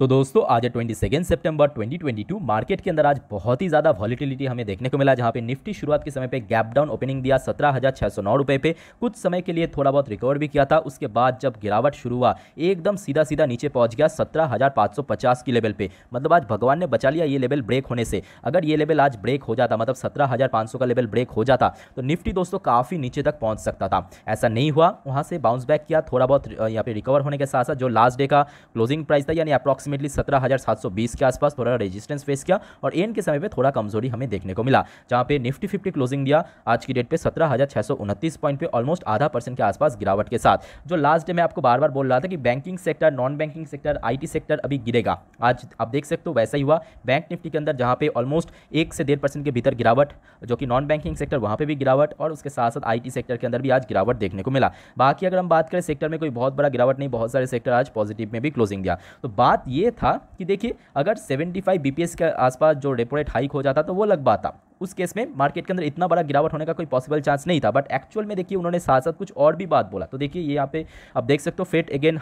तो दोस्तों आज है twenty second September twenty twenty two market के अंदर आज बहुत ही ज़्यादा वॉलिटिलिटी हमें देखने को मिला जहाँ पे निफ्टी शुरुआत के समय पे गैप डाउन ओपनिंग दिया सत्रह हज़ार छः सौ नौ रुपये पे कुछ समय के लिए थोड़ा बहुत रिकवर भी किया था उसके बाद जब गिरावट शुरू हुआ एकदम सीधा सीधा नीचे पहुंच गया सत्रह हज़ार पाँच सौ पचास की लेवल पे मतलब आज भगवान ने बचा लिया ये लेवल ब्रेक होने से अगर ये लेवल आज ब्रेक हो जाता मतलब सत्रह हज़ार पाँच सौ का लेवल ब्रेक हो जाता तो निफ्टी दोस्तों काफ़ी नीचे तक पहुँच सकता था ऐसा नहीं हुआ वहाँ से बाउंस बैक किया थोड़ा बहुत यहाँ पे रिकवर होने के साथ साथ जो लास्ट डे का क्लोजिंग प्राइस था यानी अप्रॉक्स अप्रॉक्सिमेटली सत्रह हज़ार सात सौ बीस के आसपास थोड़ा रेजिस्टेंस फेस किया और एन के समय पे थोड़ा कमजोरी हमें देखने को मिला जहां पे निफ्टी फिफ्टी क्लोजिंग दिया आज की डेट पे सत्रह हज़ार छह सौ उनतीस पॉइंट पे ऑलमोस्ट आधा परसेंट के आसपास गिरावट के साथ जो लास्ट डे मैं आपको बार बार बोल रहा था कि banking sector non banking sector I sector अभी गिरेगा आज आप देख सकते हो वैसा ही हुआ बैंक निफ्टी के अंदर जहां पे ऑलमोस्ट एक से डेढ़ परसेंट के भीतर गिरावट जो कि नॉन बैंकिंग सेक्टर वहां पर भी गिरावट और उसके साथ साथ आई सेक्टर के अंदर भी आज गिरावट देखने को मिला बाकी अगर हम बात करें सेक्टर में कोई बहुत बड़ा गिरावट नहीं बहुत सारे सेक्टर आज पॉजिटिव में भी क्लोजिंग दिया तो बात ये था कि देखिए अगर 75 बीपीएस के आसपास जो रेपो रेट हाइक हो जाता तो वो लग पाता उस केस में मार्केट के अंदर इतना बड़ा गिरावट होने का कोई पॉसिबल चांस नहीं था बट एक्चुअल में देखिए उन्होंने साथ साथ कुछ और भी बात बोला तो देखिए ये यहाँ पे आप देख सकते हो Fed again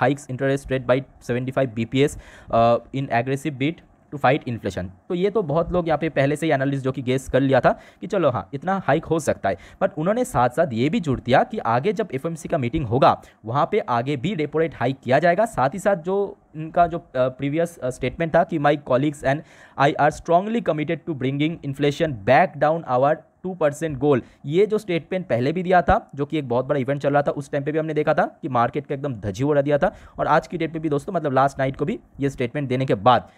hikes interest rate by 75 BPS in aggressive bid to fight inflation तो ये तो बहुत लोग यहाँ पे पहले से ही एनालिस्ट जो कि गेस कर लिया था कि चलो हाँ इतना हाइक हो सकता है बट उन्होंने साथ साथ ये भी जुड़ दिया कि आगे जब एफ का मीटिंग होगा वहाँ पर आगे भी रेपो रेट हाइक किया जाएगा साथ ही साथ जो इनका जो प्रीवियस स्टेटमेंट था कि my colleagues and I are strongly committed to bringing inflation back down our two percent goal ये जो स्टेटमेंट पहले भी दिया था जो कि एक बहुत बड़ा इवेंट चल रहा था उस टाइम पे भी हमने देखा था कि मार्केट का एकदम धजी उड़ा दिया था और आज की डेट पे भी दोस्तों मतलब लास्ट नाइट को भी ये स्टेटमेंट देने के बाद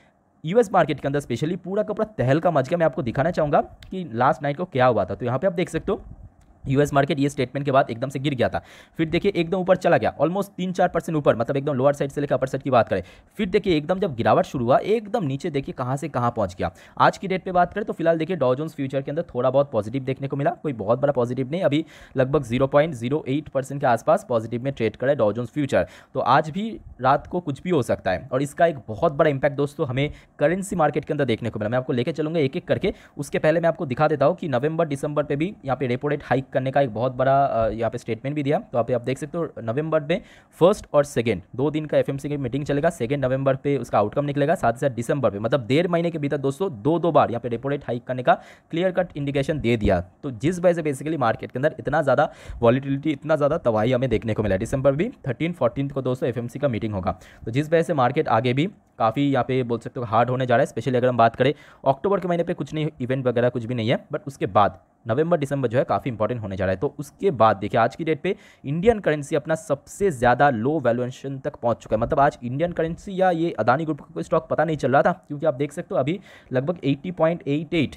यूएस मार्केट के अंदर स्पेशली पूरा का पूरा तहलका मच गया मैं आपको दिखाना चाहूंगा कि लास्ट नाइट को क्या हुआ था तो यहाँ पे आप देख सकते हो यूएस मार्केट ये स्टेटमेंट के बाद एकदम से गिर गया था फिर देखिए एकदम ऊपर चला गया ऑलमोस्ट तीन चार परसेंट ऊपर मतलब एकदम लोअर साइड से लेकर अपर साइड की बात करें फिर देखिए एकदम जब गिरावट शुरू हुआ एकदम नीचे देखिए कहाँ से कहाँ पहुँच गया आज की डेट पर बात करें तो फिलहाल देखिए डॉजोन्स फ्यूचर के अंदर थोड़ा बहुत पॉजिटिव देखने को मिला कोई बहुत बड़ा पॉजिटिव नहीं अभी लगभग जीरो के आसपास पॉजिटिव में ट्रेड करे डॉजोन्स फ्यूचर तो आज भी रात को कुछ भी हो सकता है और इसका एक बहुत बड़ा इंपैक्ट दोस्तों हमें करेंसी मार्केट के अंदर देखने को मिला मैं आपको लेकर चलूंगा एक एक करके उसके पहले मैं आपको दिखा देता हूँ कि नवंबर दिसंबर पर भी यहाँ पे रेपो रेट हाइक करने का एक बहुत बड़ा यहाँ पे स्टेटमेंट भी दिया तो आप आप देख सकते हो नवंबर में फर्स्ट और सेकेंड दो दिन का एफ की मीटिंग चलेगा सेकेंड नवंबर पे उसका आउटकम निकलेगा साथ ही साथ दिसंबर पे मतलब डेढ़ महीने के भीतर दोस्तों दो दो बार यहाँ पे रेपो रेट हाइक करने का क्लियर कट इंडिकेशन दे दिया तो जिस वजह से बेसिकली मार्केट के अंदर इतना ज़्यादा वॉलिटिलिटी इतना ज़्यादा तबाही हमें देखने को मिला दिसंबर भी थर्टीन फोर्टीन को दोस्तों एफ का मीटिंग होगा तो जिस वजह से मार्केट आगे भी काफ़ी यहाँ पे बोल सकते हो हार्ड होने जा रहा है स्पेशली अगर हम बात करें अक्टूबर के महीने पे कुछ नहीं इवेंट वगैरह कुछ भी नहीं है बट उसके बाद नवंबर दिसंबर जो है काफ़ी इंपॉर्टेंट होने जा रहा है तो उसके बाद देखिए आज की डेट पे इंडियन करेंसी अपना सबसे ज़्यादा लो वैल्यूएशन तक पहुंच चुका है मतलब आज इंडियन करेंसी या ये अदानी ग्रुप का कोई स्टॉक पता नहीं चल रहा था क्योंकि आप देख सकते हो अभी लगभग 80.88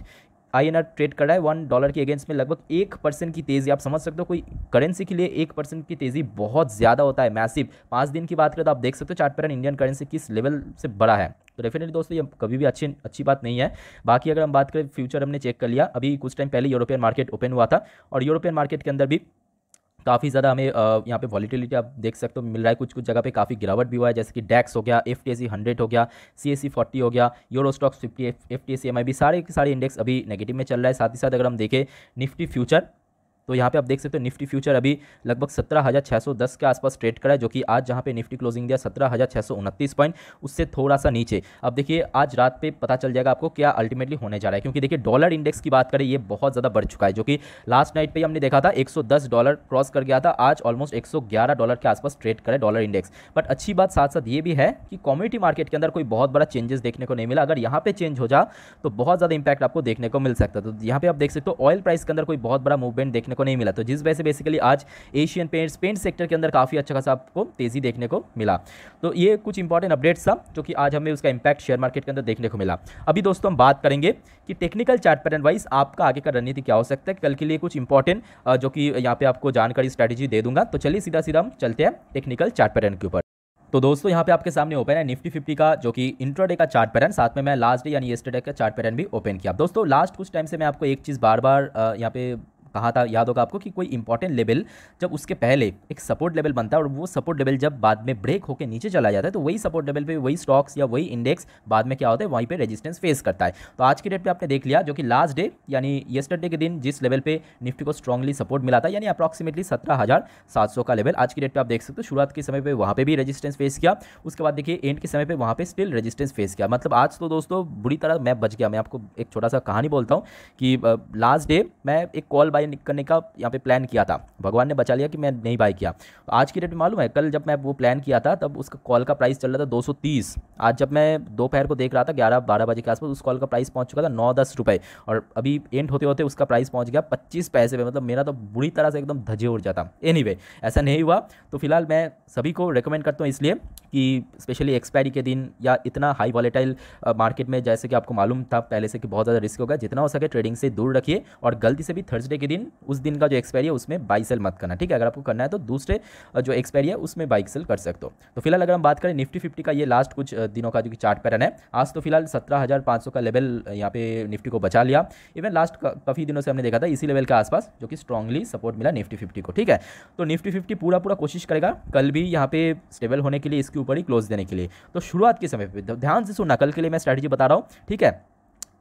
आई ट्रेड कर रहा है वन डॉलर के अगेंस्ट में लगभग एक परसेंट की तेज़ी आप समझ सकते हो कोई करेंसी के लिए एक परसेंट की तेज़ी बहुत ज़्यादा होता है मैसिव पाँच दिन की बात करें तो आप देख सकते हो चार्ट पैटर्न इंडियन करेंसी किस लेवल से बड़ा है तो डेफिनेटली दोस्तों ये कभी भी अच्छी अच्छी बात नहीं है बाकी अगर हम बात करें फ्यूचर हमने चेक कर लिया अभी कुछ टाइम पहले यूरोपियन मार्केट ओपन हुआ था और यूरोपियन मार्केट के अंदर भी काफ़ी ज़्यादा हमें यहाँ पे वॉलीटिलिटी आप देख सकते हो मिल रहा है कुछ कुछ जगह पे काफ़ी गिरावट भी हुआ है जैसे कि डैक्स हो गया एफ टी e हो गया सी एस e हो गया Euro Stoxx fifty F T सारे के सारे इंडेक्स अभी नेगेटिव में चल रहा है साथ ही साथ अगर हम देखें निफ्टी फ्यूचर तो यहाँ पे आप देख सकते हो निफ्टी फ्यूचर अभी लगभग सत्रह हज़ार छः सौ दस के आसपास ट्रेड करा है जो कि आज जहाँ पे निफ्टी क्लोजिंग दिया सत्रह हज़ार छः सौ उनतीस पॉइंट उससे थोड़ा सा नीचे अब देखिए आज रात पे पता चल जाएगा आपको क्या अल्टीमेटली होने जा रहा है क्योंकि देखिए डॉलर इंडेक्स की बात करें ये बहुत ज़्यादा बढ़ चुका है जो कि लास्ट नाइट पर हमने देखा था एक डॉलर क्रॉस कर गया था आज ऑलमोस्ट एक डॉलर के आसपास ट्रेड करे डॉलर इंडेक्स बट अच्छी बात साथ साथ ये भी है कि कॉम्युनिटी मार्केट के अंदर कोई बहुत बड़ा चेंजेस देखने को नहीं मिला अगर यहाँ पर चेंज हो जा तो बहुत ज़्यादा इंपैक्ट आपको देखने को मिल सकता है तो यहाँ पर आप देख सकते हो ऑयल प्राइस के अंदर कोई बहुत बड़ा मूवमेंट देखने को नहीं मिला तो जिस वजह से बेसिकली आज एशियन पेंट्स पेंट सेक्टर के अंदर काफ़ी अच्छा खासा आपको तेज़ी देखने को मिला तो ये कुछ इंपॉर्टेंट अपडेट्स था जो कि आज हमें उसका इंपैक्ट शेयर मार्केट के अंदर देखने को मिला अभी दोस्तों हम बात करेंगे कि टेक्निकल चार्ट पैटर्न वाइज आपका आगे का रणनीति क्या हो सकता है कल के लिए कुछ इंपॉर्टेंट जो कि यहाँ पे आपको जानकारी स्ट्रैटेजी दे दूंगा तो चलिए सीधा सीधा हम चलते हैं टेक्निकल चार्ट पैटर्न के ऊपर तो दोस्तों यहाँ पे आपके सामने ओपन है निफ्टी फिफ्टी का जो कि इंट्राडे का चार्ट पैटर्न साथ में मैं लास्ट डे यानी येस्टरडे का चार्ट पैटर्न भी ओपन किया दोस्तों लास्ट कुछ टाइम से मैं आपको एक चीज़ बार बार यहाँ पे कहा था याद होगा आपको कि कोई इंपॉर्टेंट लेवल जब उसके पहले एक सपोर्ट लेवल बनता है और वो सपोर्ट लेवल जब बाद में ब्रेक होकर नीचे चला जाता है तो वही सपोर्ट लेवल पे वही स्टॉक्स या वही इंडेक्स बाद में क्या होता है वहीं पे रेजिस्टेंस फेस करता है तो आज की डेट पे आपने देख लिया जो कि लास्ट डे यानी येस्टरडे के दिन जिस लेवल पर निफ्टी को स्ट्रॉगली सपोर्ट मिला था यानी अप्रॉक्सीमेटली सत्रह का लेवल आज की डेट पर आप देख सकते हो शुरुआत के समय पर वहाँ पर भी रजिस्टेंस फेस किया उसके बाद देखिए एंड के समय पर वहाँ पर स्टिल रजिस्टेंस फेस किया मतलब आज तो दोस्तों बुरी तरह मैं बच गया मैं आपको एक छोटा सा कहानी बोलता हूँ कि लास्ट डे मैं एक कॉल बाई करने का यहाँ पे प्लान किया था भगवान ने बचा लिया कि मैं नहीं बाई किया आज की डेट में मालूम है कल जब मैं वो प्लान किया था तब उसका कॉल का प्राइस चल रहा था 230 आज जब मैं दोपहर को देख रहा था ग्यारह बारह बजे के आसपास उस कॉल का प्राइस पहुँच चुका था नौ दस रुपये और अभी एंड होते होते उसका प्राइस पहुँच गया पच्चीस पैसे पे मतलब मेरा तो बुरी तरह से एकदम धजे उड़ जाता एनी ऐसा नहीं हुआ तो फिलहाल मैं सभी को रिकमेंड करता हूँ इसलिए कि स्पेशली एक्सपायरी के दिन या इतना हाई वॉलेटाइल मार्केट में जैसे कि आपको मालूम था पहले से कि बहुत ज़्यादा रिस्क होगा जितना हो सके ट्रेडिंग से दूर रखिए और गलती से भी थर्सडे के दिन उस दिन का जो एक्सपायरी है उसमें बाई सेल मत करना ठीक है अगर आपको करना है तो दूसरे जो एक्सपायरी है उसमें बाइक सेल कर सकते हो तो फिलहाल अगर हम बात करें निफ्टी फिफ्टी का ये लास्ट कुछ दिनों का जो कि चार्ट पैटर्न है आज तो फिलहाल सत्रह का लेवल यहाँ पे निफ्टी को बचा लिया इवन लास्ट काफ़ी दिनों से हमने देखा था इसी लेवल के आसपास जो कि स्ट्रांगली सपोर्ट मिला निफ्टी फिफ्टी को ठीक है तो निफ्टी फिफ्टी पूरा पूरा कोशिश करेगा कल भी यहाँ पे स्टेबल होने के लिए इसके उसके ऊपर ही क्लोज देने के लिए तो शुरुआत के समय पर ध्यान से सुनना कल के लिए मैं स्ट्रैटेजी बता रहा हूँ ठीक है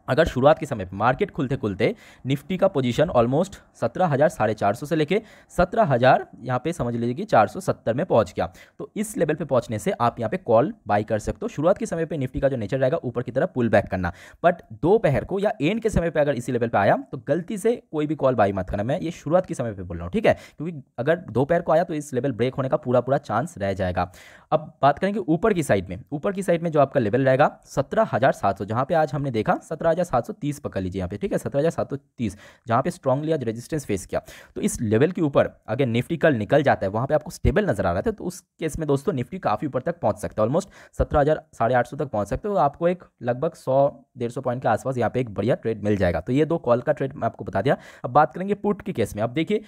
अगर शुरुआत के समय मार्केट खुलते खुलते निफ्टी का पोजीशन ऑलमोस्ट सत्रह हज़ार साढ़े चार सौ से लेके सत्रह हज़ार यहाँ पे समझ लीजिए कि चार सौ सत्तर में पहुँच गया तो इस लेवल पे पहुँचने से आप यहाँ पे कॉल बाई कर सकते हो शुरुआत के समय पे निफ्टी का जो नेचर रहेगा ऊपर की तरफ पुल बैक करना बट दोपहर को या एंड के समय पर अगर इसी लेवल पर आया तो गलती से कोई भी कॉल बाई मत करना मैं ये शुरुआत के समय पर बोल रहा हूँ ठीक है क्योंकि अगर दो पैर को आया तो इस लेवल ब्रेक होने का पूरा पूरा चांस रह जाएगा अब बात करेंगे ऊपर की साइड में ऊपर की साइड में जो आपका लेवल रहेगा सत्रह हज़ार सात सौ जहाँ पे आज हमने देखा सत्रह हज़ार पकड़ लीजिए यहाँ पे ठीक है सत्रह हज़ार सात सौ तीस जहाँ पे स्ट्रॉन्गली आज रेजिस्टेंस फेस किया तो इस लेवल के ऊपर अगर निफ्टी कल निकल जाता है वहाँ पे आपको स्टेबल नजर आ रहा था तो उस केस में दोस्तों निफ्टी काफ़ी ऊपर तक पहुँच सकता है ऑलमोस्ट सत्रह हज़ार साढ़े आठ सौ तक पहुँच सकते हो तो आपको एक लगभग सौ डेढ़ सौ पॉइंट के आसपास यहाँ पे एक बढ़िया ट्रेड मिल जाएगा तो ये दो कॉल का ट्रेड मैं आपको बता दिया अब बात करेंगे पुट के केस में अब देखिए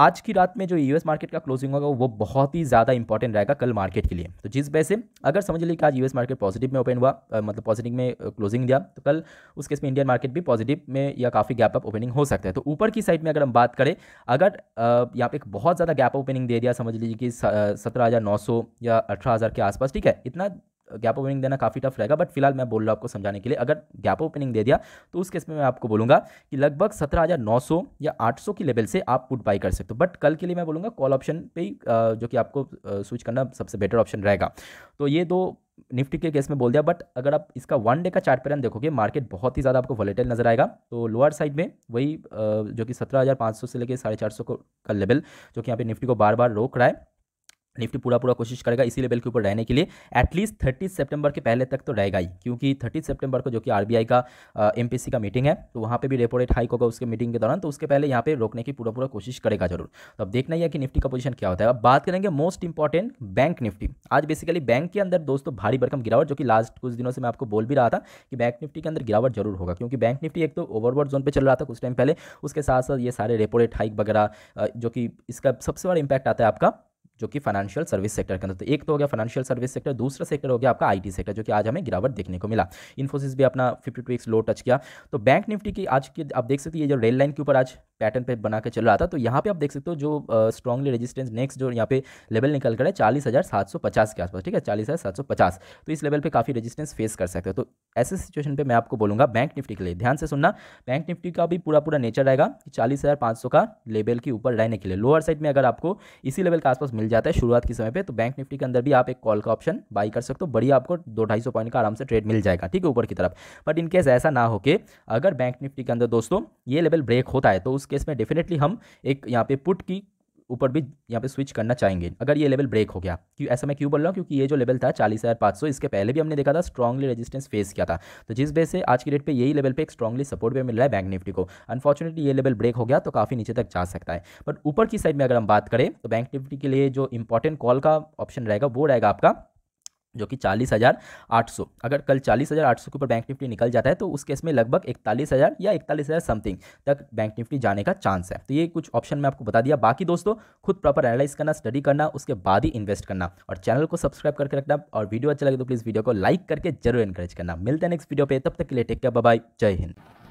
आज की रात में जो यूएस मार्केट का क्लोजिंग होगा वो बहुत ही ज़्यादा इंपॉर्टेंट रहेगा कल मार्केट के लिए तो जिस वजह से अगर समझ लीजिए कि आज यूएस मार्केट पॉजिटिव में ओपन हुआ मतलब पॉजिटिव में क्लोजिंग दिया तो कल उस केस में इंडियन मार्केट भी पॉजिटिव में या काफ़ी गैप अप ओपनिंग हो सकता है तो ऊपर की साइड में अगर हम बात करें अगर यहाँ पे बहुत ज़्यादा गैप ओपनिंग दे दिया समझ लीजिए कि सत्रह या अठारह के आसपास ठीक है इतना गैप ओपनिंग देना काफ़ी टफ रहेगा बट फिलहाल मैं बोल रहा हूँ आपको समझाने के लिए अगर गैप ओपनिंग दे दिया तो उस केस में मैं आपको बोलूँगा कि लगभग 17,900 या 800 की लेवल से आप पुट बाई कर सकते हो बट कल के लिए मैं बोलूँगा कॉल ऑप्शन पे ही जो कि आपको स्विच करना सबसे बेटर ऑप्शन रहेगा तो ये दो निफ्टी के केस में बोल दिया बट अगर आप इसका वन डे का चार्ट पैटर्न देखोगे मार्केट बहुत ही ज़्यादा आपको वॉलेटाइल नजर आएगा तो लोअर साइड में वही जो कि 17,500 से लेके साढ़े चार सौ का लेवल जो कि यहाँ पे निफ्टी को बार बार रोक रहा है निफ्टी पूरा पूरा कोशिश करेगा इसी लेवल के ऊपर रहने के लिए एटलीस्ट थर्टी सितंबर के पहले तक तो रहेगा ही क्योंकि थर्टी सितंबर को जो कि आरबीआई का एमपीसी का मीटिंग है तो वहाँ पे भी रेपो रेट हाइक होगा उसके मीटिंग के दौरान तो उसके पहले यहाँ पे रोकने की पूरा पूरा कोशिश करेगा जरूर तो अब देखना ही है कि निफ्टी का पोजीशन क्या होता है अब बात करेंगे मोस्ट इंपॉर्टेंट बैंक निफ्टी आज बेसिकली बैंक के अंदर दोस्तों भारी बरकम गिरावट जो कि लास्ट कुछ दिनों से मैं आपको बोल भी रहा था कि बैंक निफ्टी के अंदर गिरावट जरूर होगा क्योंकि बैंक निफ्टी एक तो ओवरवर्ड जोन पर चल रहा था कुछ टाइम पहले उसके साथ साथ ये सारे रेपो रेट हाइक वगैरह जो कि इसका सबसे बड़ा इंपैक्ट आता है आपका जो कि फाइनेंशियल सर्विस सेक्टर के अंदर तो एक तो हो गया फाइनेंशियल सर्विस सेक्टर दूसरा सेक्टर हो गया आपका आईटी सेक्टर जो कि आज हमें गिरावट देखने को मिला इन्फोसिस भी अपना fifty two x low touch किया तो बैंक निफ्टी की आज की आप देख सकते हैं ये जो रेल लाइन के ऊपर आज पैटर्न पे बना के चल रहा था तो यहाँ पे आप देख सकते हो जो स्ट्रॉगली रेजिस्टेंस नेक्स्ट जो यहाँ पे लेवल निकल कर है चालीस हज़ार सात सौ पचास के आसपास ठीक है चालीस हज़ार सात सौ पचास तो इस लेवल पे काफ़ी रेजिस्टेंस फेस कर सकते हो तो ऐसे सिचुएशन पे मैं आपको बोलूँगा बैंक निफ्टी के लिए ध्यान से सुनना बैंक निफ्टी का भी पूरा पूरा नेचर रहेगा कि चालीस हज़ार पाँच सौ का लेवल के ऊपर रहने के लिए लोअर साइड में अगर आपको इसी लेवल के आसपास मिल जाता है शुरुआत के समय पे तो बैंक निफ्टी के अंदर भी आप एक कॉल का ऑप्शन बाई कर सकते हो बड़ी आपको दो ढाई सौ पॉइंट का आराम से ट्रेड मिल जाएगा ठीक है ऊपर की तरफ बट इन केस ऐसा ना हो के अगर बैंक निफ्टी के अंदर दोस्तों ये लेवल ब्रेक होता है तो उस केस में डेफिनेटली हम एक यहाँ पे पुट की ऊपर भी यहाँ पे स्विच करना चाहेंगे अगर ये लेवल ब्रेक हो गया क्यों ऐसा मैं क्यों बोल रहा हूँ क्योंकि ये जो लेवल था चालीस हज़ार पाँच सौ इसके पहले भी हमने देखा था स्ट्रॉगली रेजिस्टेंस फेस किया था तो जिस वजह से आज की डेट पर यही लेवल पर एक स्ट्रॉगली सपोर्ट भी मिल रहा है बैंक निफ्टी को अनफॉर्चुनेटली ये लेवल ब्रेक हो गया तो काफ़ी नीचे तक जा सकता है बट ऊपर की साइड में अगर हम बात करें तो बैंक निफ्टी के लिए जो इंपॉर्टेंट कॉल का ऑप्शन रहेगा वो रहेगा आपका जो कि चालीस हज़ार आठ सौ अगर कल चालीस हज़ार आठ सौ के ऊपर बैंक निफ्टी निकल जाता है तो उस केस में लगभग इकतालीस हज़ार या इकतालीस हज़ार समथिंग तक बैंक निफ्टी जाने का चांस है तो ये कुछ ऑप्शन मैं आपको बता दिया बाकी दोस्तों खुद प्रॉपर एनालाइज करना स्टडी करना उसके बाद ही इन्वेस्ट करना और चैनल को सब्सक्राइब करके रखना और वीडियो अच्छा लगे तो प्लीज़ वीडियो को लाइक करके जरूर इंकरेज करना मिलते हैं नेक्स्ट वीडियो पर तब तक के लिए टेक केयर बाय जय हिंद